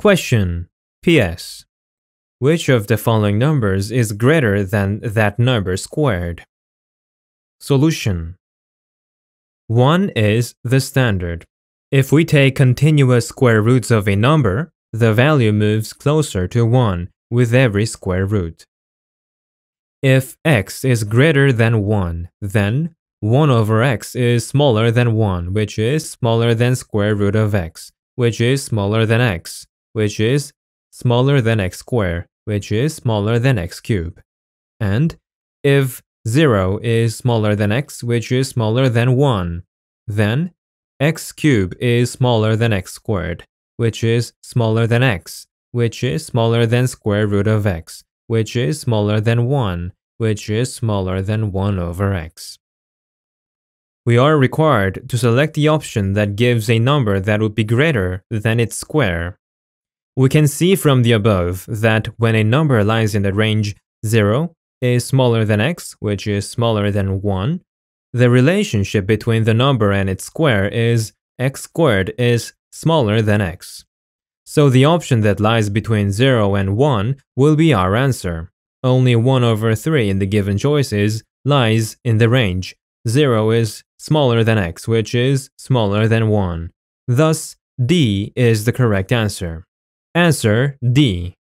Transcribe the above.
Question PS Which of the following numbers is greater than that number squared? Solution 1 is the standard. If we take continuous square roots of a number, the value moves closer to 1 with every square root. If x is greater than 1, then 1 over x is smaller than 1, which is smaller than square root of x, which is smaller than x, which is smaller than x squared, which is smaller than x cubed. And if 0 is smaller than x, which is smaller than 1, then x cubed is smaller than x squared, which is smaller than x, which is smaller than square root of x, which is smaller than 1, which is smaller than 1 over x. We are required to select the option that gives a number that would be greater than its square. We can see from the above that when a number lies in the range 0 is smaller than x, which is smaller than 1, the relationship between the number and its square is x squared is smaller than x. So the option that lies between 0 and 1 will be our answer. Only 1 over 3 in the given choices lies in the range. 0 is smaller than x, which is smaller than 1. Thus, D is the correct answer. Answer D.